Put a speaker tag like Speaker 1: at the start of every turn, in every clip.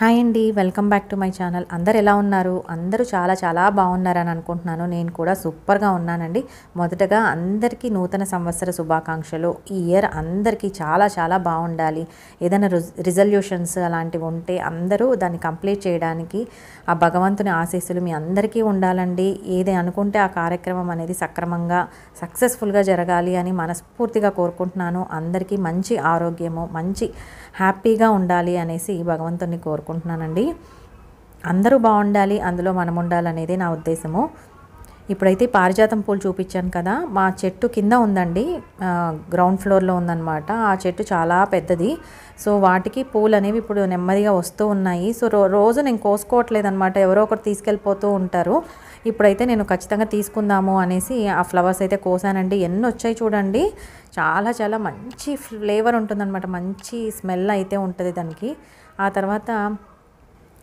Speaker 1: hi అండి welcome back to my channel అందరు ఎలా ఉన్నారు అందరూ చాలా చాలా బాగున్నారని అనుకుంటున్నాను నేను కూడా సూపర్గా ఉన్నానండి మొదటగా అందరికీ నూతన సంవత్సర శుభాకాంక్షలు ఈ ఇయర్ అందరికీ చాలా చాలా బాగుండాలి ఏదైనా రిజల్యూషన్స్ అలాంటివి ఉంటే అందరూ దాన్ని కంప్లీట్ చేయడానికి ఆ భగవంతుని ఆశీస్సులు మీ అందరికీ ఉండాలండి ఏది అనుకుంటే ఆ కార్యక్రమం అనేది సక్రమంగా సక్సెస్ఫుల్గా జరగాలి అని మనస్ఫూర్తిగా కోరుకుంటున్నాను అందరికీ మంచి ఆరోగ్యము మంచి హ్యాపీగా ఉండాలి అనేసి భగవంతుని కోరుకుంటున్నానండి అందరూ బాగుండాలి అందులో మనం ఉండాలనేది నా ఉద్దేశము ఇప్పుడైతే పారిజాతం పూలు చూపించాను కదా మా చెట్టు కింద ఉందండి గ్రౌండ్ ఫ్లోర్లో ఉందన్నమాట ఆ చెట్టు చాలా పెద్దది సో వాటికి పూలు అనేవి ఇప్పుడు నెమ్మదిగా వస్తూ ఉన్నాయి సో రోజు నేను కోసుకోవట్లేదు అనమాట ఎవరో ఒకరు తీసుకెళ్ళిపోతూ ఉంటారు ఇప్పుడైతే నేను ఖచ్చితంగా తీసుకుందాము అనేసి ఆ ఫ్లవర్స్ అయితే కోసానండి ఎన్ని వచ్చాయి చూడండి చాలా చాలా మంచి ఫ్లేవర్ ఉంటుందన్నమాట మంచి స్మెల్ అయితే ఉంటుంది దానికి ఆ తర్వాత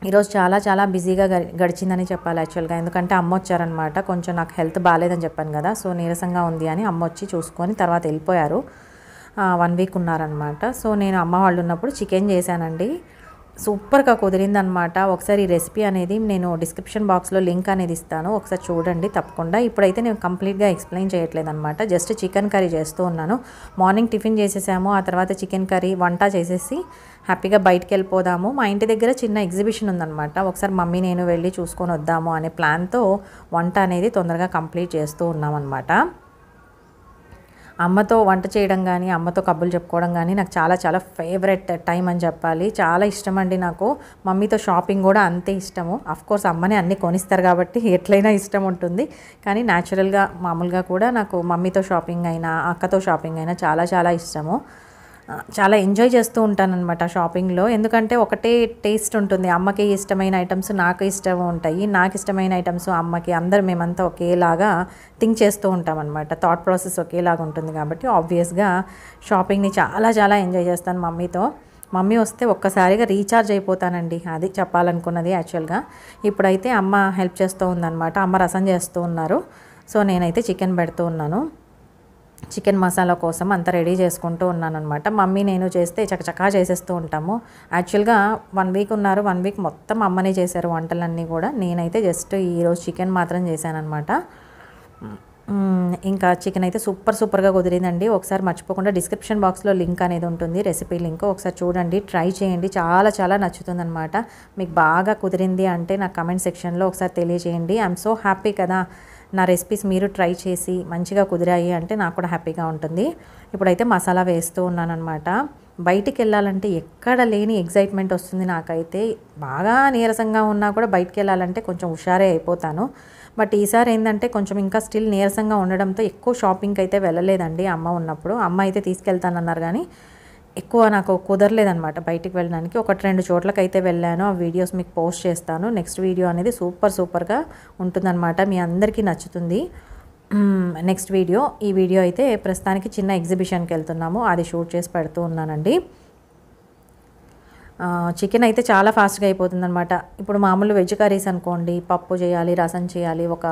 Speaker 1: ఈరోజు చాలా చాలా బిజీగా గడిచిందని చెప్పాలి యాక్చువల్గా ఎందుకంటే అమ్మ వచ్చారనమాట కొంచెం నాకు హెల్త్ బాగాలేదని చెప్పాను కదా సో నీరసంగా ఉంది అని అమ్మ వచ్చి చూసుకొని తర్వాత వెళ్ళిపోయారు వన్ వీక్ ఉన్నారనమాట సో నేను అమ్మ వాళ్ళు ఉన్నప్పుడు చికెన్ చేశానండి సూపర్గా కుదిరిందనమాట ఒకసారి ఈ రెసిపీ అనేది నేను డిస్క్రిప్షన్ బాక్స్లో లింక్ అనేది ఇస్తాను ఒకసారి చూడండి తప్పకుండా ఇప్పుడైతే నేను కంప్లీట్గా ఎక్స్ప్లెయిన్ చేయట్లేదు అనమాట జస్ట్ చికెన్ కర్రీ చేస్తూ ఉన్నాను మార్నింగ్ టిఫిన్ చేసేసాము ఆ తర్వాత చికెన్ కర్రీ వంట చేసేసి హ్యాపీగా బయటకు వెళ్ళిపోదాము మా ఇంటి దగ్గర చిన్న ఎగ్జిబిషన్ ఉందనమాట ఒకసారి మమ్మీ నేను వెళ్ళి చూసుకొని వద్దాము అనే ప్లాన్తో వంట అనేది తొందరగా కంప్లీట్ చేస్తూ ఉన్నామన్నమాట అమ్మతో వంట చేయడం కానీ అమ్మతో కబ్బులు చెప్పుకోవడం కానీ నాకు చాలా చాలా ఫేవరెట్ టైం అని చెప్పాలి చాలా ఇష్టం అండి నాకు మమ్మీతో షాపింగ్ కూడా అంతే ఇష్టము కోర్స్ అమ్మనే అన్నీ కొనిస్తారు కాబట్టి ఎట్లయినా ఇష్టం ఉంటుంది కానీ న్యాచురల్గా మామూలుగా కూడా నాకు మమ్మీతో షాపింగ్ అయినా అక్కతో షాపింగ్ అయినా చాలా చాలా ఇష్టము చాలా ఎంజాయ్ చేస్తూ ఉంటానన్నమాట షాపింగ్లో ఎందుకంటే ఒకటే టేస్ట్ ఉంటుంది అమ్మకి ఇష్టమైన ఐటమ్స్ నాకు ఇష్టం ఉంటాయి నాకు ఇష్టమైన ఐటమ్స్ అమ్మకి అందరు మేమంతా ఒకేలాగా థింక్ చేస్తూ ఉంటామన్నమాట థాట్ ప్రాసెస్ ఒకేలాగా ఉంటుంది కాబట్టి ఆబ్వియస్గా షాపింగ్ని చాలా చాలా ఎంజాయ్ చేస్తాను మమ్మీతో మమ్మీ వస్తే ఒక్కసారిగా రీఛార్జ్ అయిపోతానండి అది చెప్పాలనుకున్నది యాక్చువల్గా ఇప్పుడైతే అమ్మ హెల్ప్ చేస్తూ ఉందన్నమాట అమ్మ రసం చేస్తూ ఉన్నారు సో నేనైతే చికెన్ పెడుతూ ఉన్నాను చికెన్ మసాలా కోసం అంతా రెడీ చేసుకుంటూ ఉన్నాను అనమాట మమ్మీ నేను చేస్తే చకచకా చేసేస్తూ ఉంటాము యాక్చువల్గా వన్ వీక్ ఉన్నారు వన్ వీక్ మొత్తం అమ్మనే చేశారు వంటలన్నీ కూడా నేనైతే జస్ట్ ఈరోజు చికెన్ మాత్రం చేశానమాట ఇంకా చికెన్ అయితే సూపర్ సూపర్గా కుదిరిందండి ఒకసారి మర్చిపోకుండా డిస్క్రిప్షన్ బాక్స్లో లింక్ అనేది ఉంటుంది రెసిపీ లింక్ ఒకసారి చూడండి ట్రై చేయండి చాలా చాలా నచ్చుతుందనమాట మీకు బాగా కుదిరింది అంటే నా కమెంట్ సెక్షన్లో ఒకసారి తెలియజేయండి ఐఎమ్ సో హ్యాపీ కదా నా రెసిపీస్ మీరు ట్రై చేసి మంచిగా కుదిరాయి అంటే నాకు కూడా హ్యాపీగా ఉంటుంది ఇప్పుడైతే మసాలా వేస్తూ అనమాట బయటికి వెళ్ళాలంటే ఎక్కడ లేని ఎగ్జైట్మెంట్ వస్తుంది నాకైతే బాగా నీరసంగా ఉన్నా కూడా బయటికి వెళ్ళాలంటే కొంచెం హుషారే అయిపోతాను బట్ ఈసారి ఏంటంటే కొంచెం ఇంకా స్టిల్ నీరసంగా ఉండడంతో ఎక్కువ షాపింగ్కి అయితే వెళ్ళలేదండి అమ్మ ఉన్నప్పుడు అమ్మ అయితే తీసుకెళ్తానన్నారు కానీ ఎక్కువ నాకు కుదరలేదనమాట బయటికి వెళ్ళడానికి ఒకటి రెండు చోట్లకైతే వెళ్ళాను ఆ వీడియోస్ మీకు పోస్ట్ చేస్తాను నెక్స్ట్ వీడియో అనేది సూపర్ సూపర్గా ఉంటుందన్నమాట మీ అందరికీ నచ్చుతుంది నెక్స్ట్ వీడియో ఈ వీడియో అయితే ప్రస్తుతానికి చిన్న ఎగ్జిబిషన్కి వెళ్తున్నాము అది షూట్ చేసి పెడుతూ ఉన్నానండి చికెన్ అయితే చాలా ఫాస్ట్గా అయిపోతుంది అనమాట ఇప్పుడు మామూలు వెజ్ కర్రీస్ అనుకోండి పప్పు చేయాలి రసం చేయాలి ఒక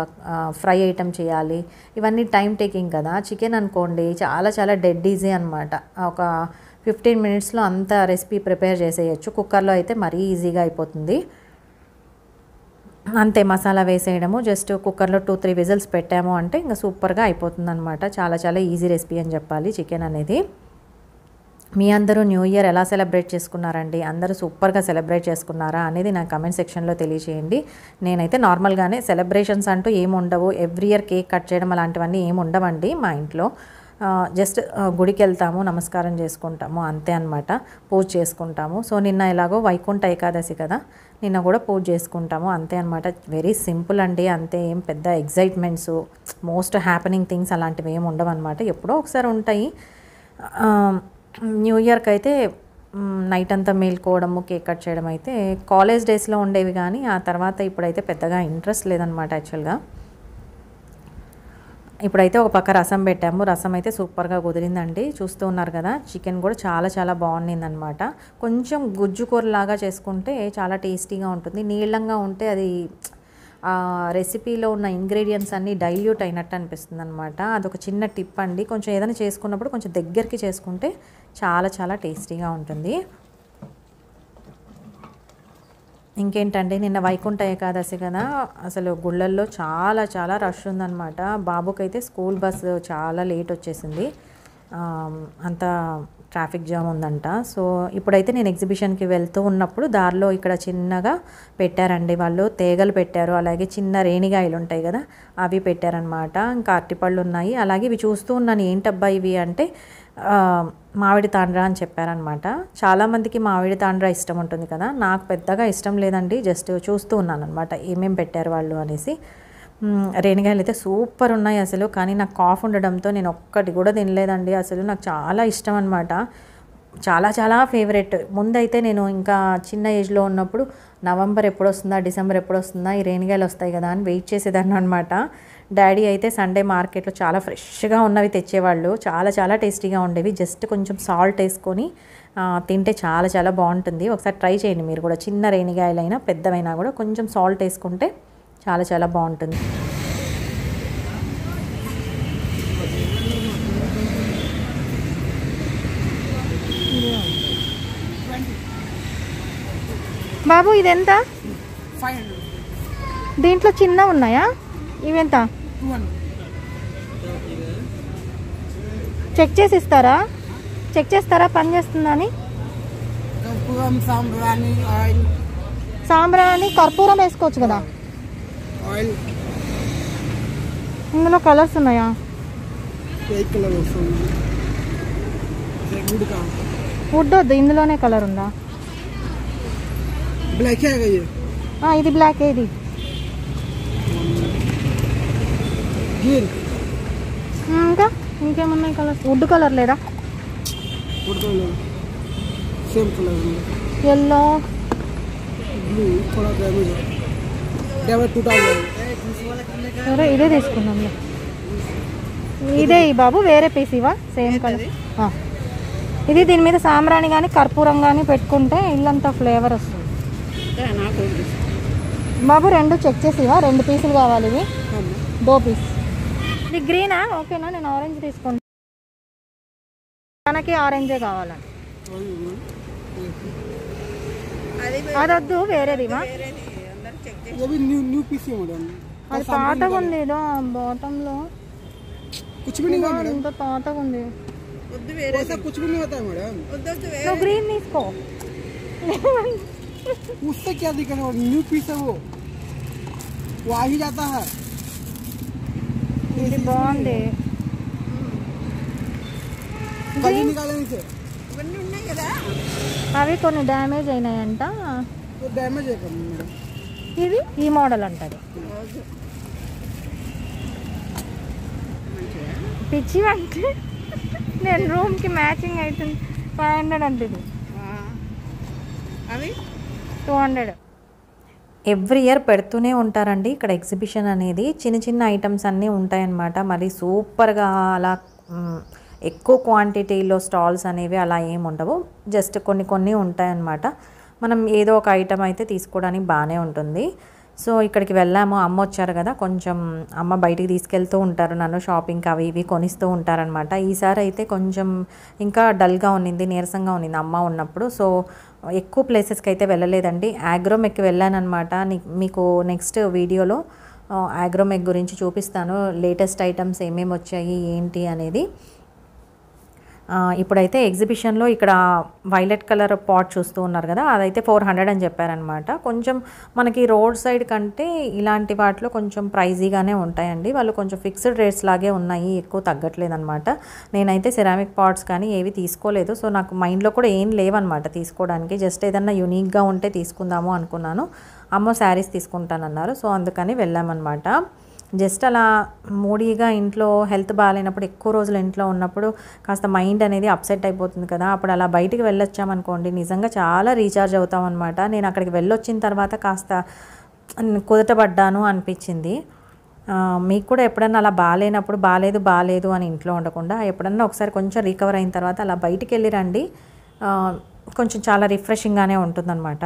Speaker 1: ఫ్రై ఐటెం చేయాలి ఇవన్నీ టైం టేకింగ్ కదా చికెన్ అనుకోండి చాలా చాలా డెడ్ ఈజీ అనమాట ఒక ఫిఫ్టీన్ మినిట్స్లో అంత రెసిపీ ప్రిపేర్ చేసేయచ్చు కుక్కర్లో అయితే మరీ ఈజీగా అయిపోతుంది అంతే మసాలా వేసేయడము జస్ట్ కుక్కర్లో టూ త్రీ విజిల్స్ పెట్టాము అంటే ఇంకా సూపర్గా అనమాట చాలా చాలా ఈజీ రెసిపీ అని చెప్పాలి చికెన్ అనేది మీ అందరూ న్యూ ఇయర్ ఎలా సెలబ్రేట్ చేసుకున్నారండి అందరూ సూపర్గా సెలబ్రేట్ చేసుకున్నారా అనేది నా కమెంట్ సెక్షన్లో తెలియచేయండి నేనైతే నార్మల్గానే సెలబ్రేషన్స్ అంటూ ఏమి ఉండవు ఎవ్రీ ఇయర్ కేక్ కట్ చేయడం అలాంటివన్నీ ఏమి ఉండవండి మా ఇంట్లో జస్ట్ గుడికి వెళ్తాము నమస్కారం చేసుకుంటాము అంతే అనమాట పూజ చేసుకుంటాము సో నిన్న ఇలాగో వైకుంఠ ఏకాదశి కదా నిన్న కూడా పూజ చేసుకుంటాము అంతే అనమాట వెరీ సింపుల్ అండి అంతే ఏం పెద్ద ఎగ్జైట్మెంట్స్ మోస్ట్ హ్యాపెనింగ్ థింగ్స్ అలాంటివి ఏమి ఉండవు అనమాట ఎప్పుడో ఒకసారి ఉంటాయి న్యూ ఇయర్కి అయితే నైట్ అంతా మేల్కోవడము కేక్ కట్ చేయడం అయితే కాలేజ్ డేస్లో ఉండేవి కానీ ఆ తర్వాత ఇప్పుడైతే పెద్దగా ఇంట్రెస్ట్ లేదనమాట యాక్చువల్గా ఇప్పుడైతే ఒక పక్క రసం పెట్టాము రసం అయితే సూపర్గా కుదిరిందండి చూస్తూ ఉన్నారు కదా చికెన్ కూడా చాలా చాలా అనమాట కొంచెం గుజ్జు కూరలాగా చేసుకుంటే చాలా టేస్టీగా ఉంటుంది నీళ్ళంగా ఉంటే అది రెసిపీలో ఉన్న ఇంగ్రీడియంట్స్ అన్నీ డైల్యూట్ అయినట్టు అనిపిస్తుంది అనమాట అదొక చిన్న టిప్ అండి కొంచెం ఏదైనా చేసుకున్నప్పుడు కొంచెం దగ్గరికి చేసుకుంటే చాలా చాలా టేస్టీగా ఉంటుంది ఇంకేంటండి నిన్న వైకుంఠ ఏకాదశి కదా అసలు గుళ్ళల్లో చాలా చాలా రష్ ఉందన్నమాట బాబుకైతే స్కూల్ బస్సు చాలా లేట్ వచ్చేసింది అంత ట్రాఫిక్ జామ్ ఉందంట సో ఇప్పుడైతే నేను ఎగ్జిబిషన్కి వెళ్తూ ఉన్నప్పుడు దారిలో ఇక్కడ చిన్నగా పెట్టారండి వాళ్ళు తేగలు పెట్టారు అలాగే చిన్న రేణిగాయలు ఉంటాయి కదా అవి పెట్టారనమాట ఇంకా అరటిపళ్ళు ఉన్నాయి అలాగే ఇవి చూస్తూ ఉన్నాను ఏంటబ్బా ఇవి అంటే మామిడి తాండ్రా అని చెప్పారనమాట చాలామందికి మామిడి తాండ్రా ఇష్టం ఉంటుంది కదా నాకు పెద్దగా ఇష్టం లేదండి జస్ట్ చూస్తూ ఉన్నాను అనమాట ఏమేమి పెట్టారు వాళ్ళు అనేసి రేణిగాయలు అయితే సూపర్ ఉన్నాయి అసలు కానీ నాకు కాఫ్ ఉండడంతో నేను ఒక్కటి కూడా తినలేదండి అసలు నాకు చాలా ఇష్టం అనమాట చాలా చాలా ఫేవరెట్ ముందైతే నేను ఇంకా చిన్న ఏజ్లో ఉన్నప్పుడు నవంబర్ ఎప్పుడొస్తుందా డిసెంబర్ ఎప్పుడు వస్తుందా ఈ రేణిగాయలు వస్తాయి కదా అని వెయిట్ చేసేదాన్ని అనమాట డాడీ అయితే సండే మార్కెట్లో చాలా ఫ్రెష్గా ఉన్నవి తెచ్చేవాళ్ళు చాలా చాలా టేస్టీగా ఉండేవి జస్ట్ కొంచెం సాల్ట్ వేసుకొని తింటే చాలా చాలా బాగుంటుంది ఒకసారి ట్రై చేయండి మీరు కూడా చిన్న రేణిగాయలైనా పెద్దవైనా కూడా కొంచెం సాల్ట్ వేసుకుంటే చాలా చాలా బాగుంటుంది బాబు ఇదెంత దీంట్లో చిన్న ఉన్నాయా ఇవెంత చెక్ చేసి ఇస్తారా చెక్ చేస్తారా పని చేస్తుందని సాంబ్రాణి కర్పూరం వేసుకోవచ్చు కదా ఇందులో కలర్స్ ఉన్నాయా వుడ్ వద్దు ఇందులోనే కలర్ ఉందా బ్లాక్ ఇది బ్లాక్ ఇది ఇంకా ఇంకేమున్నాయి కలర్స్ వుడ్ కలర్ లేదా కలర్ సేమ్ కలర్ ఎల్లో సరే ఇదే తీసుకున్నాం ఇదే బాబు వేరే పీస్ ఇవా సేమ్ కలర్ ఇది దీని మీద సాంబ్రాణి కానీ కర్పూరం కానీ పెట్టుకుంటే ఇల్లంతా ఫ్లేవర్ వస్తుంది బాబు రెండు చెక్ చేసివా రెండు పీసులు కావాలి ఇవి డో పీస్ ఇది గ్రీనా ఓకేనా నేను ఆరెంజ్ తీసుకుంటాను మనకి ఆరెంజే కావాలండి అదొద్దు వేరేది అది పాతగా ఉంది ఏదో బాటంలో ఇంత పాతగా ఉంది నువ్వు గ్రీన్ తీసుకో उससे क्या दिक्कत है न्यू पीस है ఇది బాగుంది అవి కొన్ని డ్యామేజ్ అయినాయంట ఇది ఈ మోడల్ అంటది పిచ్చి అంటే నేను రూమ్కి మ్యాచింగ్ అవుతుంది ఫైవ్ హండ్రెడ్ అంటే అవి టూ హండ్రెడ్ ఎవ్రీ ఇయర్ పెడుతూనే ఉంటారండి ఇక్కడ ఎగ్జిబిషన్ అనేది చిన్న చిన్న ఐటమ్స్ అన్నీ ఉంటాయన్నమాట మరి సూపర్గా అలా ఎక్కువ క్వాంటిటీలో స్టాల్స్ అనేవి అలా ఏమి ఉండవు జస్ట్ కొన్ని కొన్ని ఉంటాయన్నమాట మనం ఏదో ఒక ఐటమ్ అయితే తీసుకోవడానికి బాగానే ఉంటుంది సో ఇక్కడికి వెళ్ళాము అమ్మ వచ్చారు కదా కొంచెం అమ్మ బయటికి తీసుకెళ్తూ ఉంటారు నన్ను షాపింగ్కి అవి ఇవి కొనిస్తూ ఉంటారనమాట ఈసారి అయితే కొంచెం ఇంకా డల్గా ఉన్నింది నీరసంగా ఉన్నింది అమ్మ ఉన్నప్పుడు సో ఎక్కువ ప్లేసెస్కి అయితే వెళ్ళలేదండి వెళ్ళాను వెళ్ళానమాట మీకు నెక్స్ట్ వీడియోలో ఆగ్రోమెక్ గురించి చూపిస్తాను లేటెస్ట్ ఐటమ్స్ ఏమేమి వచ్చాయి ఏంటి అనేది ఇప్పుడైతే ఎగ్జిబిషన్లో ఇక్కడ వైలెట్ కలర్ పాట్ చూస్తూ ఉన్నారు కదా అదైతే ఫోర్ హండ్రెడ్ అని చెప్పారనమాట కొంచెం మనకి రోడ్ సైడ్ కంటే ఇలాంటి వాటిలో కొంచెం ప్రైజీగానే ఉంటాయండి వాళ్ళు కొంచెం ఫిక్స్డ్ రేట్స్ లాగే ఉన్నాయి ఎక్కువ తగ్గట్లేదనమాట నేనైతే సెరామిక్ పాట్స్ కానీ ఏవి తీసుకోలేదు సో నాకు మైండ్లో కూడా ఏం లేవన్నమాట తీసుకోవడానికి జస్ట్ ఏదన్నా యూనిక్గా ఉంటే తీసుకుందాము అనుకున్నాను అమ్మో శారీస్ తీసుకుంటానన్నారు సో అందుకని వెళ్ళామన్నమాట జస్ట్ అలా మూడీగా ఇంట్లో హెల్త్ బాగాలేనప్పుడు ఎక్కువ రోజులు ఇంట్లో ఉన్నప్పుడు కాస్త మైండ్ అనేది అప్సెట్ అయిపోతుంది కదా అప్పుడు అలా బయటికి వెళ్ళొచ్చామనుకోండి నిజంగా చాలా రీఛార్జ్ అవుతాం అనమాట నేను అక్కడికి వెళ్ళొచ్చిన తర్వాత కాస్త కుదటపడ్డాను అనిపించింది మీకు కూడా ఎప్పుడన్నా అలా బాగాలేనప్పుడు బాగాలేదు బాగాలేదు అని ఇంట్లో ఉండకుండా ఎప్పుడన్నా ఒకసారి కొంచెం రికవర్ అయిన తర్వాత అలా బయటికి వెళ్ళి రండి కొంచెం చాలా రిఫ్రెషింగ్గానే ఉంటుందన్నమాట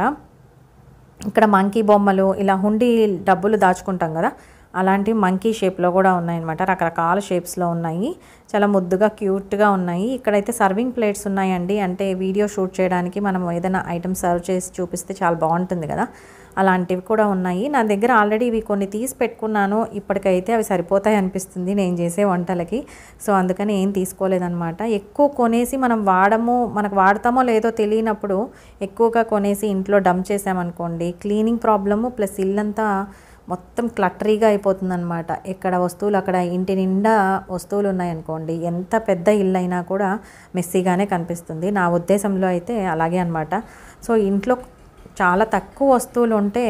Speaker 1: ఇక్కడ మంకీ బొమ్మలు ఇలా హుండీ డబ్బులు దాచుకుంటాం కదా అలాంటి మంకీ షేప్లో కూడా ఉన్నాయన్నమాట రకరకాల షేప్స్లో ఉన్నాయి చాలా ముద్దుగా క్యూట్గా ఉన్నాయి ఇక్కడైతే సర్వింగ్ ప్లేట్స్ ఉన్నాయండి అంటే వీడియో షూట్ చేయడానికి మనం ఏదైనా ఐటమ్ సర్వ్ చేసి చూపిస్తే చాలా బాగుంటుంది కదా అలాంటివి కూడా ఉన్నాయి నా దగ్గర ఆల్రెడీ ఇవి కొన్ని తీసి పెట్టుకున్నాను ఇప్పటికైతే అవి సరిపోతాయి అనిపిస్తుంది నేను చేసే వంటలకి సో అందుకని ఏం తీసుకోలేదనమాట ఎక్కువ కొనేసి మనం వాడము మనకు వాడతామో లేదో తెలియనప్పుడు ఎక్కువగా కొనేసి ఇంట్లో డమ్ చేసామనుకోండి క్లీనింగ్ ప్రాబ్లము ప్లస్ ఇల్లంతా మొత్తం క్లటరీగా అయిపోతుందన్నమాట ఎక్కడ వస్తువులు అక్కడ ఇంటి నిండా వస్తువులు ఉన్నాయనుకోండి ఎంత పెద్ద ఇల్లు అయినా కూడా మెస్సీగానే కనిపిస్తుంది నా ఉద్దేశంలో అయితే అలాగే అనమాట సో ఇంట్లో చాలా తక్కువ వస్తువులు ఉంటే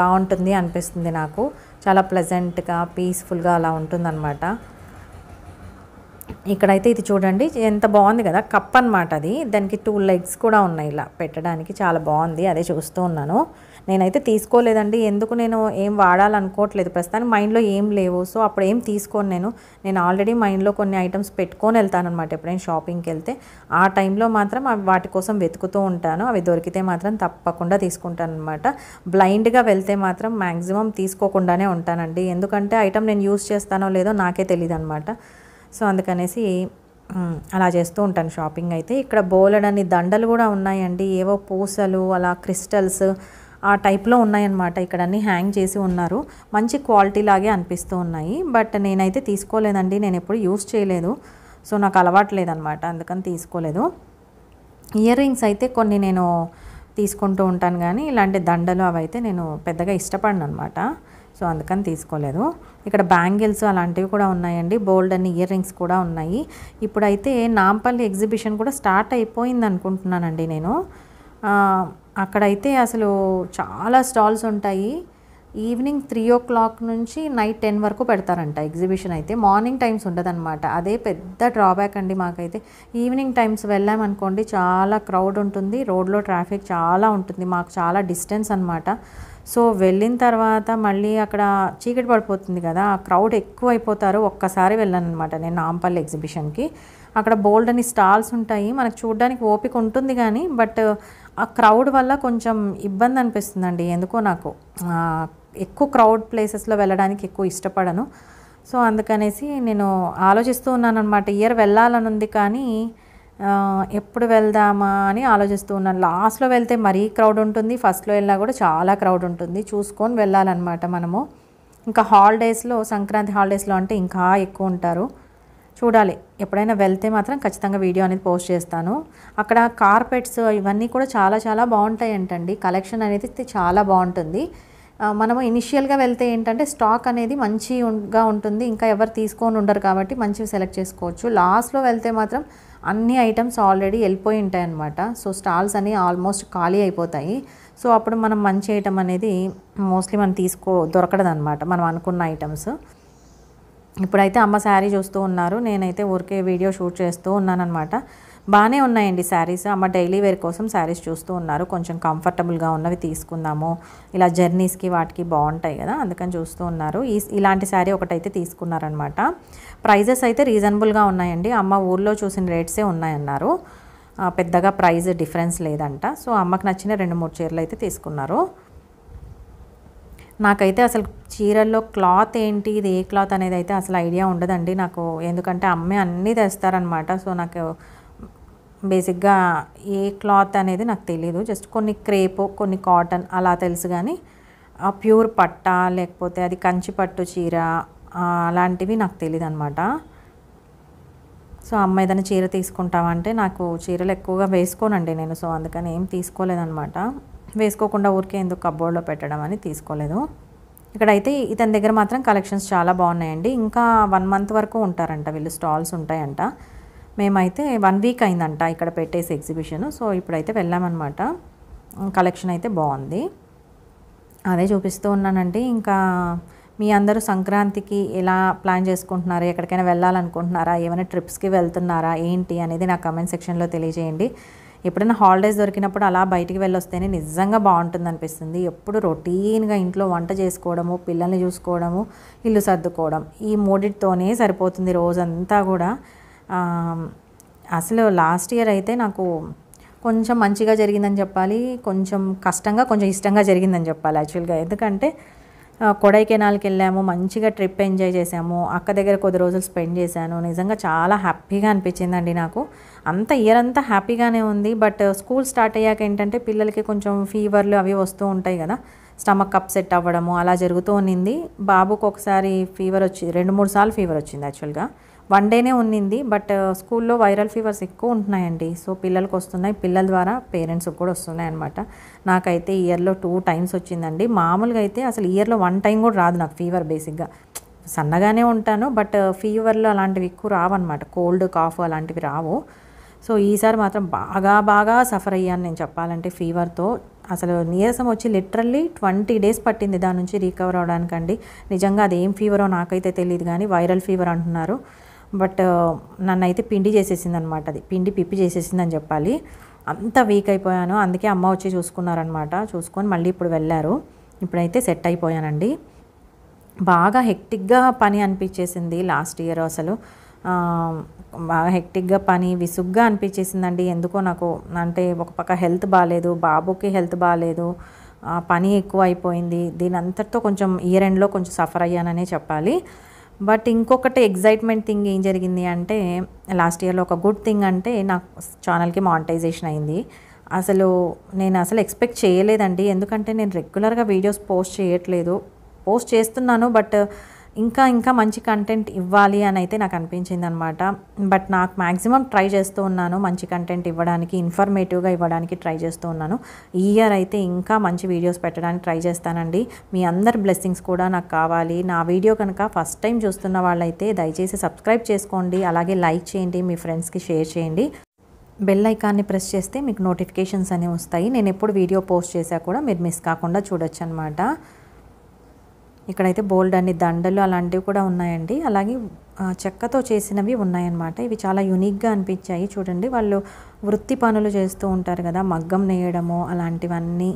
Speaker 1: బాగుంటుంది అనిపిస్తుంది నాకు చాలా ప్లెజెంట్గా పీస్ఫుల్గా అలా ఉంటుందన్నమాట ఇక్కడైతే ఇది చూడండి ఎంత బాగుంది కదా కప్ అనమాట అది దానికి టూ లెగ్స్ కూడా ఉన్నాయి ఇలా పెట్టడానికి చాలా బాగుంది అదే చూస్తూ ఉన్నాను నేనైతే తీసుకోలేదండి ఎందుకు నేను ఏం వాడాలనుకోవట్లేదు ప్రస్తుతానికి మైండ్లో ఏం లేవు సో అప్పుడు ఏం తీసుకోను నేను నేను ఆల్రెడీ మైండ్లో కొన్ని ఐటమ్స్ పెట్టుకొని వెళ్తానమాట ఎప్పుడైనా షాపింగ్కి వెళ్తే ఆ టైంలో మాత్రం వాటి కోసం వెతుకుతూ ఉంటాను అవి దొరికితే మాత్రం తప్పకుండా తీసుకుంటాను అనమాట బ్లైండ్గా వెళ్తే మాత్రం మ్యాక్సిమం తీసుకోకుండానే ఉంటానండి ఎందుకంటే ఐటమ్ నేను యూస్ చేస్తానో లేదో నాకే తెలియదు అనమాట సో అందుకనేసి అలా చేస్తూ ఉంటాను షాపింగ్ అయితే ఇక్కడ బోలెడని దండలు కూడా ఉన్నాయండి ఏవో పూసలు అలా క్రిస్టల్స్ ఆ టైప్లో ఉన్నాయన్నమాట ఇక్కడ అన్నీ హ్యాంగ్ చేసి ఉన్నారు మంచి క్వాలిటీ లాగే అనిపిస్తూ ఉన్నాయి బట్ నేనైతే తీసుకోలేదండి నేను ఎప్పుడు యూస్ చేయలేదు సో నాకు అలవాటు లేదనమాట అందుకని తీసుకోలేదు ఇయర్ రింగ్స్ అయితే కొన్ని నేను తీసుకుంటూ ఉంటాను కానీ ఇలాంటి దండలు అవైతే నేను పెద్దగా ఇష్టపడను అనమాట సో అందుకని తీసుకోలేదు ఇక్కడ బ్యాంగిల్స్ అలాంటివి కూడా ఉన్నాయండి బోల్డ్ అన్ని ఇయర్ రింగ్స్ కూడా ఉన్నాయి ఇప్పుడైతే నాంపల్లి ఎగ్జిబిషన్ కూడా స్టార్ట్ అయిపోయింది అనుకుంటున్నానండి నేను అక్కడైతే అసలు చాలా స్టాల్స్ ఉంటాయి ఈవినింగ్ త్రీ ఓ క్లాక్ నుంచి నైట్ టెన్ వరకు పెడతారంట ఎగ్జిబిషన్ అయితే మార్నింగ్ టైమ్స్ ఉండదన్నమాట అదే పెద్ద డ్రాబ్యాక్ అండి మాకైతే ఈవినింగ్ టైమ్స్ వెళ్ళామనుకోండి చాలా క్రౌడ్ ఉంటుంది రోడ్లో ట్రాఫిక్ చాలా ఉంటుంది మాకు చాలా డిస్టెన్స్ అనమాట సో వెళ్ళిన తర్వాత మళ్ళీ అక్కడ చీకటి పడిపోతుంది కదా క్రౌడ్ ఎక్కువ అయిపోతారు ఒక్కసారి వెళ్ళాను అనమాట నేను నాంపల్లి ఎగ్జిబిషన్కి అక్కడ బోల్డ్ అని స్టాల్స్ ఉంటాయి మనకు చూడడానికి ఓపిక ఉంటుంది కానీ బట్ ఆ క్రౌడ్ వల్ల కొంచెం ఇబ్బంది అనిపిస్తుందండి ఎందుకో నాకు ఎక్కువ క్రౌడ్ ప్లేసెస్లో వెళ్ళడానికి ఎక్కువ ఇష్టపడను సో అందుకనేసి నేను ఆలోచిస్తూ ఉన్నాను అనమాట ఇయర్ వెళ్ళాలని ఉంది కానీ ఎప్పుడు వెళ్దామా అని ఆలోచిస్తూ ఉన్నాను లాస్ట్లో వెళ్తే మరీ క్రౌడ్ ఉంటుంది ఫస్ట్లో వెళ్ళినా కూడా చాలా క్రౌడ్ ఉంటుంది చూసుకొని వెళ్ళాలన్నమాట మనము ఇంకా హాలిడేస్లో సంక్రాంతి హాలిడేస్లో అంటే ఇంకా ఎక్కువ ఉంటారు చూడాలి ఎప్పుడైనా వెళ్తే మాత్రం ఖచ్చితంగా వీడియో అనేది పోస్ట్ చేస్తాను అక్కడ కార్పెట్స్ ఇవన్నీ కూడా చాలా చాలా బాగుంటాయి అంటండి కలెక్షన్ అనేది చాలా బాగుంటుంది మనము ఇనిషియల్గా వెళ్తే ఏంటంటే స్టాక్ అనేది మంచిగా ఉంటుంది ఇంకా ఎవరు తీసుకొని ఉండరు కాబట్టి మంచివి సెలెక్ట్ చేసుకోవచ్చు లాస్ట్లో వెళ్తే మాత్రం అన్ని ఐటమ్స్ ఆల్రెడీ వెళ్ళిపోయి ఉంటాయి సో స్టాల్స్ అన్నీ ఆల్మోస్ట్ ఖాళీ అయిపోతాయి సో అప్పుడు మనం మంచి ఐటమ్ అనేది మోస్ట్లీ మనం తీసుకో దొరకడదు అనమాట మనం అనుకున్న ఐటమ్స్ ఇప్పుడైతే అమ్మ శారీ చూస్తూ ఉన్నారు నేనైతే ఊరికే వీడియో షూట్ చేస్తూ అనమాట బాగానే ఉన్నాయండి శారీస్ అమ్మ డైలీ వేర్ కోసం శారీస్ చూస్తూ ఉన్నారు కొంచెం కంఫర్టబుల్గా ఉన్నవి తీసుకుందాము ఇలా జర్నీస్కి వాటికి బాగుంటాయి కదా అందుకని చూస్తూ ఉన్నారు ఈ ఇలాంటి శారీ ఒకటైతే తీసుకున్నారనమాట ప్రైజెస్ అయితే రీజనబుల్గా ఉన్నాయండి అమ్మ ఊర్లో చూసిన రేట్సే ఉన్నాయన్నారు పెద్దగా ప్రైస్ డిఫరెన్స్ లేదంట సో అమ్మకు నచ్చిన రెండు మూడు చీరలు అయితే తీసుకున్నారు నాకైతే అసలు చీరల్లో క్లాత్ ఏంటి ఇది ఏ క్లాత్ అనేది అయితే అసలు ఐడియా ఉండదండి నాకు ఎందుకంటే అమ్మే అన్నీ తెస్తారనమాట సో నాకు బేసిక్గా ఏ క్లాత్ అనేది నాకు తెలియదు జస్ట్ కొన్ని క్రేప్ కొన్ని కాటన్ అలా తెలుసు కానీ ఆ ప్యూర్ పట్ట లేకపోతే అది కంచి పట్టు చీర అలాంటివి నాకు తెలియదు అనమాట సో అమ్మ ఏదైనా చీర తీసుకుంటామంటే నాకు చీరలు ఎక్కువగా వేసుకోనండి నేను సో అందుకని ఏం తీసుకోలేదనమాట వేసుకోకుండా ఊరికే ఎందుకు కబోర్డ్లో పెట్టడం అని తీసుకోలేదు ఇక్కడైతే ఇతని దగ్గర మాత్రం కలెక్షన్స్ చాలా బాగున్నాయండి ఇంకా వన్ మంత్ వరకు ఉంటారంట వీళ్ళు స్టాల్స్ ఉంటాయంట మేమైతే వన్ వీక్ అయిందంట ఇక్కడ పెట్టేసి ఎగ్జిబిషన్ సో ఇప్పుడైతే వెళ్ళామన్నమాట కలెక్షన్ అయితే బాగుంది అదే చూపిస్తూ ఉన్నానండి ఇంకా మీ అందరూ సంక్రాంతికి ఎలా ప్లాన్ చేసుకుంటున్నారు ఎక్కడికైనా వెళ్ళాలనుకుంటున్నారా ఏమైనా ట్రిప్స్కి వెళ్తున్నారా ఏంటి అనేది నా కమెంట్ సెక్షన్లో తెలియజేయండి ఎప్పుడైనా హాలిడేస్ దొరికినప్పుడు అలా బయటికి వెళ్ళొస్తేనే నిజంగా బాగుంటుంది అనిపిస్తుంది ఎప్పుడు రొటీన్గా ఇంట్లో వంట చేసుకోవడము పిల్లల్ని చూసుకోవడము ఇల్లు సర్దుకోవడం ఈ మూడిటితోనే సరిపోతుంది రోజంతా కూడా అసలు లాస్ట్ ఇయర్ అయితే నాకు కొంచెం మంచిగా జరిగిందని చెప్పాలి కొంచెం కష్టంగా కొంచెం ఇష్టంగా జరిగిందని చెప్పాలి యాక్చువల్గా ఎందుకంటే కొడైకెనాల్కి వెళ్ళాము మంచిగా ట్రిప్ ఎంజాయ్ చేసాము అక్క దగ్గర కొద్ది రోజులు స్పెండ్ చేశాను నిజంగా చాలా హ్యాపీగా అనిపించిందండి నాకు అంత ఇయర్ అంతా హ్యాపీగానే ఉంది బట్ స్కూల్ స్టార్ట్ అయ్యాక ఏంటంటే పిల్లలకి కొంచెం ఫీవర్లు అవి వస్తూ ఉంటాయి కదా స్టమక్ అప్సెట్ అవ్వడము అలా జరుగుతూ ఉన్నింది బాబుకు ఒకసారి ఫీవర్ వచ్చి రెండు మూడు సార్లు ఫీవర్ వచ్చింది యాక్చువల్గా వన్ డేనే ఉన్నింది బట్ స్కూల్లో వైరల్ ఫీవర్స్ ఎక్కువ ఉంటున్నాయండి సో పిల్లలకు వస్తున్నాయి పిల్లల ద్వారా పేరెంట్స్కి కూడా వస్తున్నాయి అనమాట నాకైతే ఇయర్లో టూ టైమ్స్ వచ్చిందండి మామూలుగా అయితే అసలు ఇయర్లో వన్ టైం కూడా రాదు నాకు ఫీవర్ బేసిక్గా సన్నగానే ఉంటాను బట్ ఫీవర్లో అలాంటివి ఎక్కువ రావన్నమాట కోల్డ్ కాఫ్ అలాంటివి రావు సో ఈసారి మాత్రం బాగా బాగా సఫర్ అయ్యాను నేను చెప్పాలంటే ఫీవర్తో అసలు నీరసం వచ్చి లిటరల్లీ ట్వంటీ డేస్ పట్టింది దాని నుంచి రికవర్ అవడానికండి నిజంగా అది ఏం ఫీవరో నాకైతే తెలియదు కానీ వైరల్ ఫీవర్ అంటున్నారు బట్ నన్నైతే పిండి చేసేసింది అనమాట అది పిండి పిప్పి చేసేసింది అని చెప్పాలి అంత వీక్ అయిపోయాను అందుకే అమ్మ వచ్చి చూసుకున్నారనమాట చూసుకొని మళ్ళీ ఇప్పుడు వెళ్ళారు ఇప్పుడైతే సెట్ అయిపోయానండి బాగా హెక్టిక్గా పని అనిపించేసింది లాస్ట్ ఇయర్ అసలు బాగా హెక్టిక్గా పని విసుగ్గా అనిపించేసిందండి ఎందుకో నాకు అంటే ఒక పక్క హెల్త్ బాగాలేదు బాబుకి హెల్త్ బాగాలేదు పని ఎక్కువ అయిపోయింది దీని అంతటితో కొంచెం ఇయర్ ఎండ్లో కొంచెం సఫర్ అయ్యాననే చెప్పాలి బట్ ఇంకొకటి ఎగ్జైట్మెంట్ థింగ్ ఏం జరిగింది అంటే లాస్ట్ ఇయర్లో ఒక గుడ్ థింగ్ అంటే నా ఛానల్కి మానిటైజేషన్ అయింది అసలు నేను అసలు ఎక్స్పెక్ట్ చేయలేదండి ఎందుకంటే నేను రెగ్యులర్గా వీడియోస్ పోస్ట్ చేయట్లేదు పోస్ట్ చేస్తున్నాను బట్ ఇంకా ఇంకా మంచి కంటెంట్ ఇవ్వాలి అని అయితే నాకు అనిపించింది అనమాట బట్ నాకు మ్యాక్సిమం ట్రై చేస్తూ ఉన్నాను మంచి కంటెంట్ ఇవ్వడానికి ఇన్ఫర్మేటివ్గా ఇవ్వడానికి ట్రై చేస్తూ ఉన్నాను ఈ ఇయర్ అయితే ఇంకా మంచి వీడియోస్ పెట్టడానికి ట్రై చేస్తానండి మీ అందరి బ్లెస్సింగ్స్ కూడా నాకు కావాలి నా వీడియో కనుక ఫస్ట్ టైం చూస్తున్న వాళ్ళైతే దయచేసి సబ్స్క్రైబ్ చేసుకోండి అలాగే లైక్ చేయండి మీ ఫ్రెండ్స్కి షేర్ చేయండి బెల్ ఐకాన్ని ప్రెస్ చేస్తే మీకు నోటిఫికేషన్స్ అనేవి వస్తాయి నేను ఎప్పుడు వీడియో పోస్ట్ చేసా కూడా మీరు మిస్ కాకుండా చూడొచ్చు అనమాట ఇక్కడైతే బోల్డ్ అన్ని దండలు అలాంటివి కూడా ఉన్నాయండి అలాగే చెక్కతో చేసినవి ఉన్నాయన్నమాట ఇవి చాలా యూనిక్గా అనిపించాయి చూడండి వాళ్ళు వృత్తి పనులు చేస్తూ ఉంటారు కదా మగ్గం నేయడము అలాంటివన్నీ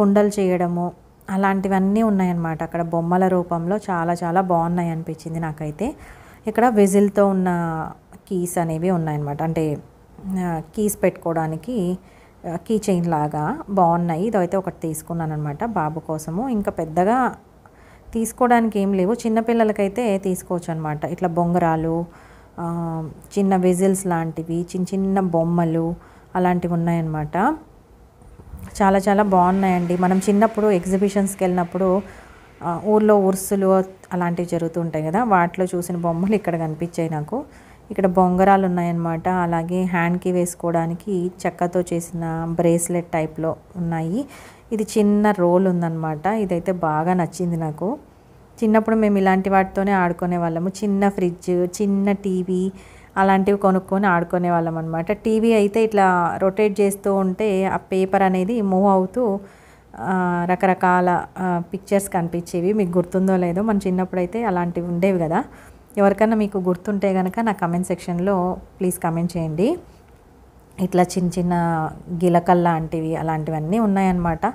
Speaker 1: కుండలు చేయడము అలాంటివన్నీ ఉన్నాయన్నమాట అక్కడ బొమ్మల రూపంలో చాలా చాలా బాగున్నాయి అనిపించింది నాకైతే ఇక్కడ విజిల్తో ఉన్న కీస్ అనేవి ఉన్నాయన్నమాట అంటే కీస్ పెట్టుకోవడానికి కీ చైన్ లాగా బాగున్నాయి ఇదైతే ఒకటి తీసుకున్నాను అనమాట బాబు కోసము ఇంకా పెద్దగా తీసుకోవడానికి ఏం లేవు చిన్నపిల్లలకైతే తీసుకోవచ్చు అనమాట ఇట్లా బొంగరాలు చిన్న వెజిల్స్ లాంటివి చిన్న చిన్న బొమ్మలు అలాంటివి ఉన్నాయన్నమాట చాలా చాలా బాగున్నాయండి మనం చిన్నప్పుడు ఎగ్జిబిషన్స్కి వెళ్ళినప్పుడు ఊర్లో ఉర్సులు అలాంటివి జరుగుతుంటాయి కదా వాటిలో చూసిన బొమ్మలు ఇక్కడ కనిపించాయి నాకు ఇక్కడ బొంగరాలు ఉన్నాయన్నమాట అలాగే హ్యాండ్కి వేసుకోవడానికి చెక్కతో చేసిన బ్రేస్లెట్ టైప్లో ఉన్నాయి ఇది చిన్న రోల్ ఉందన్నమాట ఇదైతే బాగా నచ్చింది నాకు చిన్నప్పుడు మేము ఇలాంటి వాటితోనే ఆడుకునే వాళ్ళము చిన్న ఫ్రిడ్జ్ చిన్న టీవీ అలాంటివి కొనుక్కొని ఆడుకునే వాళ్ళం అనమాట టీవీ అయితే ఇట్లా రొటేట్ చేస్తూ ఉంటే ఆ పేపర్ అనేది మూవ్ అవుతూ రకరకాల పిక్చర్స్ కనిపించేవి మీకు గుర్తుందో లేదో మన చిన్నప్పుడు అయితే అలాంటివి ఉండేవి కదా ఎవరికైనా మీకు గుర్తుంటే కనుక నా కమెంట్ సెక్షన్లో ప్లీజ్ కమెంట్ చేయండి ఇట్లా చిన్న చిన్న గిలకల్ లాంటివి అలాంటివన్నీ ఉన్నాయన్నమాట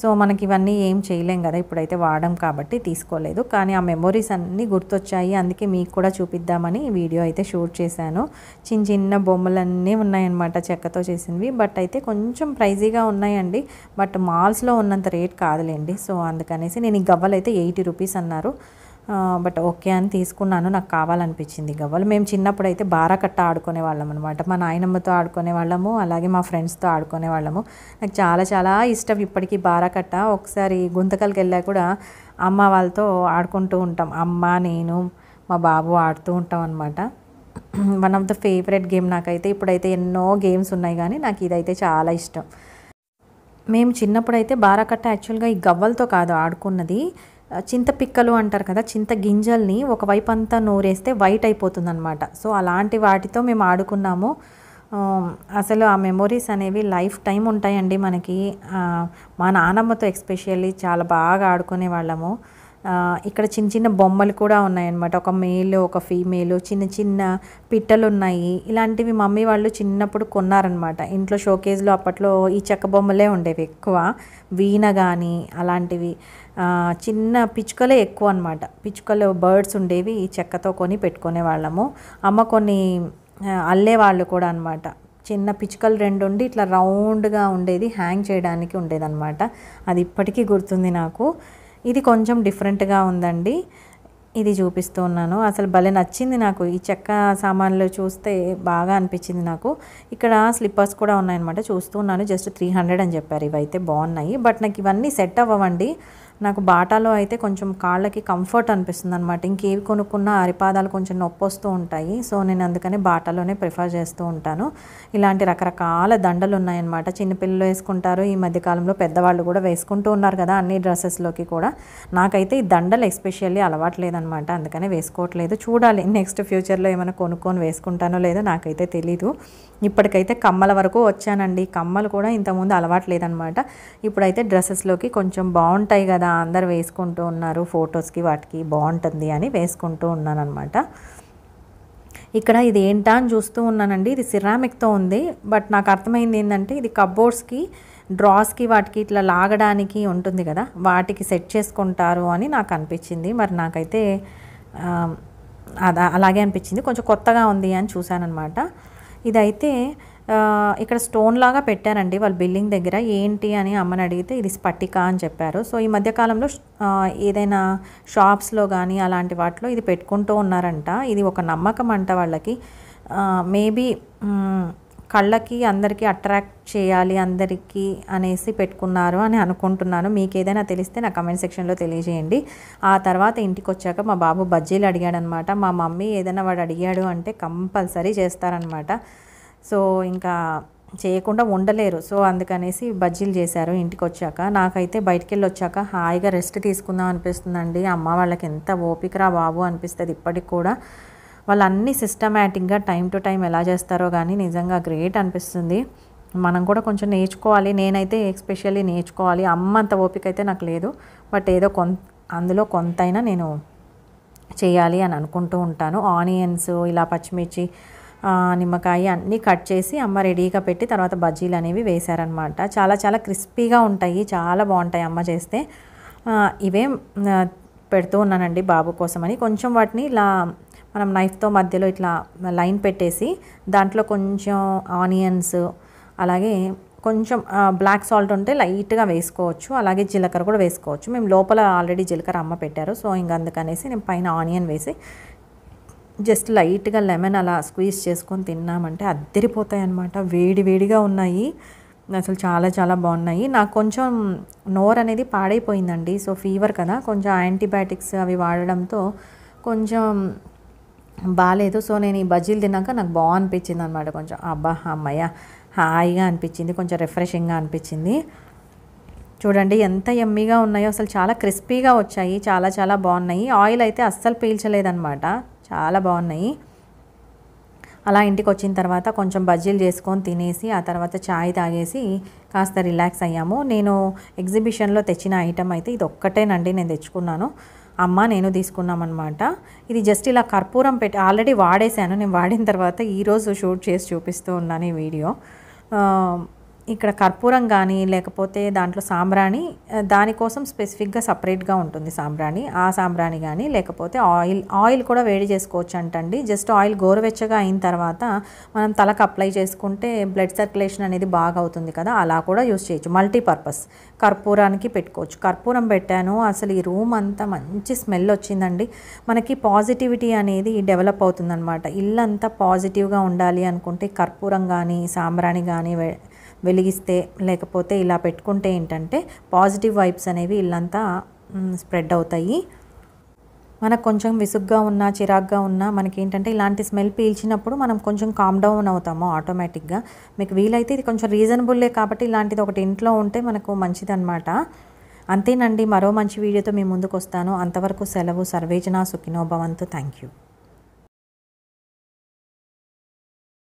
Speaker 1: సో మనకి ఇవన్నీ ఏం చేయలేం కదా ఇప్పుడైతే వాడడం కాబట్టి తీసుకోలేదు కానీ ఆ మెమొరీస్ అన్నీ గుర్తొచ్చాయి అందుకే మీకు కూడా చూపిద్దామని వీడియో అయితే షూట్ చేశాను చిన్న చిన్న బొమ్మలన్నీ ఉన్నాయన్నమాట చెక్కతో చేసినవి బట్ అయితే కొంచెం ప్రైజీగా ఉన్నాయండి బట్ మాల్స్లో ఉన్నంత రేట్ కాదులేండి సో అందుకనేసి నేను ఈ గవ్వలు అయితే ఎయిటీ రూపీస్ అన్నారు బట్ ఓకే అని తీసుకున్నాను నాకు కావాలనిపించింది గవ్వలు మేము చిన్నప్పుడు అయితే బారాకట్ట ఆడుకునే వాళ్ళం అనమాట మా నాయనమ్మతో ఆడుకునే వాళ్ళము అలాగే మా ఫ్రెండ్స్తో ఆడుకునే వాళ్ళము నాకు చాలా చాలా ఇష్టం ఇప్పటికీ బారాకట్ట ఒకసారి గుంతకల్కి వెళ్ళా కూడా అమ్మ వాళ్ళతో ఆడుకుంటూ ఉంటాం అమ్మ నేను మా బాబు ఆడుతూ ఉంటాం అనమాట one of the favourite game నాకైతే ఇప్పుడైతే ఎన్నో గేమ్స్ ఉన్నాయి కానీ నాకు ఇదైతే చాలా ఇష్టం మేము చిన్నప్పుడు అయితే బారాకట్ట యాక్చువల్గా ఈ గవ్వలతో కాదు ఆడుకున్నది చింత పిక్కలు అంటారు కదా చింత గింజల్ని ఒకవైపు అంతా నూరేస్తే వైట్ అయిపోతుంది అనమాట సో అలాంటి వాటితో మేము ఆడుకున్నాము అసలు ఆ మెమొరీస్ అనేవి లైఫ్ టైం ఉంటాయండి మనకి మా నానమ్మతో ఎక్స్పెషల్లీ చాలా బాగా ఆడుకునే వాళ్ళము ఇక్కడ చిన్న చిన్న బొమ్మలు కూడా ఉన్నాయన్నమాట ఒక మేలు ఒక ఫీమేలు చిన్న చిన్న పిట్టలు ఉన్నాయి ఇలాంటివి మమ్మీ వాళ్ళు చిన్నప్పుడు కొన్నారనమాట ఇంట్లో షోకేజ్లో అప్పట్లో ఈ చెక్క బొమ్మలే ఉండేవి ఎక్కువ వీణ కానీ అలాంటివి చిన్న పిచ్చుకలే ఎక్కువ అనమాట పిచ్చుకలు బర్డ్స్ ఉండేవి ఈ చెక్కతో కొని పెట్టుకునే వాళ్ళము అమ్మ కొన్ని అల్లేవాళ్ళు కూడా అనమాట చిన్న పిచ్చుకలు రెండు ఉండి ఇట్లా రౌండ్గా ఉండేది హ్యాంగ్ చేయడానికి ఉండేదన్నమాట అది ఇప్పటికీ గుర్తుంది నాకు ఇది కొంచెం డిఫరెంట్గా ఉందండి ఇది చూపిస్తూ ఉన్నాను అసలు భలే నచ్చింది నాకు ఈ చెక్క సామాన్లు చూస్తే బాగా అనిపించింది నాకు ఇక్కడ స్లిప్పర్స్ కూడా ఉన్నాయన్నమాట చూస్తూ ఉన్నాను జస్ట్ త్రీ హండ్రెడ్ అని చెప్పారు ఇవైతే బాగున్నాయి బట్ నాకు ఇవన్నీ సెట్ అవ్వండి నాకు బాటాలో అయితే కొంచెం కాళ్ళకి కంఫర్ట్ అనిపిస్తుంది అనమాట ఇంకేవి కొనుక్కున్నా అరిపాదాలు కొంచెం నొప్పి వస్తూ ఉంటాయి సో నేను అందుకని బాటాలోనే ప్రిఫర్ చేస్తూ ఉంటాను ఇలాంటి రకరకాల దండలు ఉన్నాయన్నమాట చిన్నపిల్లలు వేసుకుంటారు ఈ మధ్యకాలంలో పెద్దవాళ్ళు కూడా వేసుకుంటూ ఉన్నారు కదా అన్ని డ్రెస్సెస్లోకి కూడా నాకైతే ఈ దండలు ఎస్పెషల్లీ అలవాట్లేదనమాట అందుకనే వేసుకోవట్లేదు చూడాలి నెక్స్ట్ ఫ్యూచర్లో ఏమైనా కొనుక్కొని వేసుకుంటానో లేదో నాకైతే తెలీదు ఇప్పటికైతే కమ్మల వరకు వచ్చానండి కమ్మలు కూడా ఇంతకుముందు అలవాట్లేదనమాట ఇప్పుడైతే డ్రెస్సెస్లోకి కొంచెం బాగుంటాయి కదా అందరు వేసుకుంటూ ఉన్నారు ఫొటోస్కి వాటికి బాగుంటుంది అని వేసుకుంటూ ఉన్నాను అనమాట ఇక్కడ ఇది ఏంటా అని చూస్తూ ఉన్నానండి ఇది సిరామిక్తో ఉంది బట్ నాకు అర్థమైంది ఏంటంటే ఇది కబ్బోర్డ్స్కి డ్రాస్కి వాటికి ఇట్లా లాగడానికి ఉంటుంది కదా వాటికి సెట్ చేసుకుంటారు అని నాకు అనిపించింది మరి నాకైతే అలాగే అనిపించింది కొంచెం కొత్తగా ఉంది అని చూశానమాట ఇదైతే ఇక్కడ స్టోన్ లాగా పెట్టారండి వాళ్ళ బిల్డింగ్ దగ్గర ఏంటి అని అమ్మని అడిగితే ఇది స్పటిక అని చెప్పారు సో ఈ మధ్యకాలంలో ఏదైనా షాప్స్లో కానీ అలాంటి వాటిలో ఇది పెట్టుకుంటూ ఉన్నారంట ఇది ఒక నమ్మకం అంట వాళ్ళకి మేబీ కళ్ళకి అందరికీ అట్రాక్ట్ చేయాలి అందరికీ అనేసి పెట్టుకున్నారు అని అనుకుంటున్నాను మీకు ఏదైనా తెలిస్తే నా కమెంట్ సెక్షన్లో తెలియజేయండి ఆ తర్వాత ఇంటికి వచ్చాక మా బాబు బజ్జీలు అడిగాడనమాట మా మమ్మీ ఏదైనా వాడు అడిగాడు అంటే కంపల్సరీ చేస్తారనమాట సో ఇంకా చేయకుండా ఉండలేరు సో అందుకనేసి బజ్జీలు చేశారు ఇంటికి వచ్చాక నాకైతే బయటికి వెళ్ళి వచ్చాక హాయిగా రెస్ట్ తీసుకుందాం అనిపిస్తుందండి అమ్మ వాళ్ళకి ఎంత ఓపికరా బాబు అనిపిస్తుంది ఇప్పటికి కూడా వాళ్ళు అన్నీ సిస్టమేటిక్గా టైం టు టైం ఎలా చేస్తారో కానీ నిజంగా గ్రేట్ అనిపిస్తుంది మనం కూడా కొంచెం నేర్చుకోవాలి నేనైతే ఎక్స్పెషల్లీ నేర్చుకోవాలి అమ్మ అంత ఓపిక అయితే నాకు లేదు బట్ ఏదో కొంత అందులో కొంతైనా నేను చేయాలి అని అనుకుంటూ ఉంటాను ఆనియన్స్ ఇలా పచ్చిమిర్చి నిమ్మకాయ అన్నీ కట్ చేసి అమ్మ రెడీగా పెట్టి తర్వాత బజ్జీలు అనేవి వేశారనమాట చాలా చాలా క్రిస్పీగా ఉంటాయి చాలా బాగుంటాయి అమ్మ చేస్తే ఇవే పెడుతూ ఉన్నానండి బాబు కోసమని కొంచెం వాటిని ఇలా మనం నైఫ్తో మధ్యలో ఇట్లా లైన్ పెట్టేసి దాంట్లో కొంచెం ఆనియన్స్ అలాగే కొంచెం బ్లాక్ సాల్ట్ ఉంటే లైట్గా వేసుకోవచ్చు అలాగే జీలకర్ర కూడా వేసుకోవచ్చు మేము లోపల ఆల్రెడీ జీలకర్ర అమ్మ పెట్టారు సో ఇంక అందుకనేసి నేను పైన ఆనియన్ వేసి జస్ట్ లైట్గా లెమన్ అలా స్క్వీజ్ చేసుకొని తిన్నామంటే అద్దరిపోతాయి అనమాట వేడి వేడిగా ఉన్నాయి అసలు చాలా చాలా బాగున్నాయి నాకు కొంచెం నోర్ అనేది పాడైపోయిందండి సో ఫీవర్ కదా కొంచెం యాంటీబయాటిక్స్ అవి వాడడంతో కొంచెం బాగాలేదు సో నేను ఈ బజ్జీలు తిన్నాక నాకు బాగా అనిపించింది అనమాట కొంచెం అబ్బా అమ్మయ్య హాయిగా అనిపించింది కొంచెం రిఫ్రెషింగ్గా అనిపించింది చూడండి ఎంత ఎమ్మీగా ఉన్నాయో అసలు చాలా క్రిస్పీగా వచ్చాయి చాలా చాలా బాగున్నాయి ఆయిల్ అయితే అస్సలు పీల్చలేదన్నమాట చాలా బాగున్నాయి అలా ఇంటికి వచ్చిన తర్వాత కొంచెం బజ్జీలు చేసుకొని తినేసి ఆ తర్వాత ఛాయ్ తాగేసి కాస్త రిలాక్స్ అయ్యాము నేను ఎగ్జిబిషన్లో తెచ్చిన ఐటమ్ అయితే ఇది ఒక్కటేనండి నేను తెచ్చుకున్నాను అమ్మ నేను తీసుకున్నామన్నమాట ఇది జస్ట్ ఇలా కర్పూరం పెట్టి ఆల్రెడీ వాడేశాను నేను వాడిన తర్వాత ఈరోజు షూట్ చేసి చూపిస్తూ ఉన్నాను ఈ వీడియో ఇక్కడ కర్పూరం కానీ లేకపోతే దాంట్లో సాంబ్రాణి దానికోసం స్పెసిఫిక్గా సపరేట్గా ఉంటుంది సాంబ్రాణి ఆ సాంబ్రాణి కానీ లేకపోతే ఆయిల్ ఆయిల్ కూడా వేడి చేసుకోవచ్చు అంటండి జస్ట్ ఆయిల్ గోరువెచ్చగా అయిన తర్వాత మనం తలకు అప్లై చేసుకుంటే బ్లడ్ సర్క్యులేషన్ అనేది బాగా అవుతుంది కదా అలా కూడా యూస్ చేయొచ్చు మల్టీపర్పస్ కర్పూరానికి పెట్టుకోవచ్చు కర్పూరం పెట్టాను అసలు ఈ రూమ్ అంతా మంచి స్మెల్ వచ్చిందండి మనకి పాజిటివిటీ అనేది డెవలప్ అవుతుందన్నమాట ఇల్లంతా పాజిటివ్గా ఉండాలి అనుకుంటే కర్పూరం కానీ సాంబ్రాణి కానీ వెలిగిస్తే లేకపోతే ఇలా పెట్టుకుంటే ఏంటంటే పాజిటివ్ వైబ్స్ అనేవి ఇల్లంతా స్ప్రెడ్ అవుతాయి మనకు కొంచెం విసుగ్గా ఉన్నా చిరాగ్గా ఉన్నా మనకి ఏంటంటే ఇలాంటి స్మెల్ పీల్చినప్పుడు మనం కొంచెం కామ్ డౌన్ అవుతాము ఆటోమేటిక్గా మీకు వీలైతే ఇది కొంచెం రీజనబుల్లే కాబట్టి ఇలాంటిది ఒకటి ఇంట్లో ఉంటే మనకు మంచిదన్నమాట అంతేనండి మరో మంచి వీడియోతో మీ ముందుకు వస్తాను అంతవరకు సెలవు సర్వేజన సుఖినోభవంతు థ్యాంక్ యూ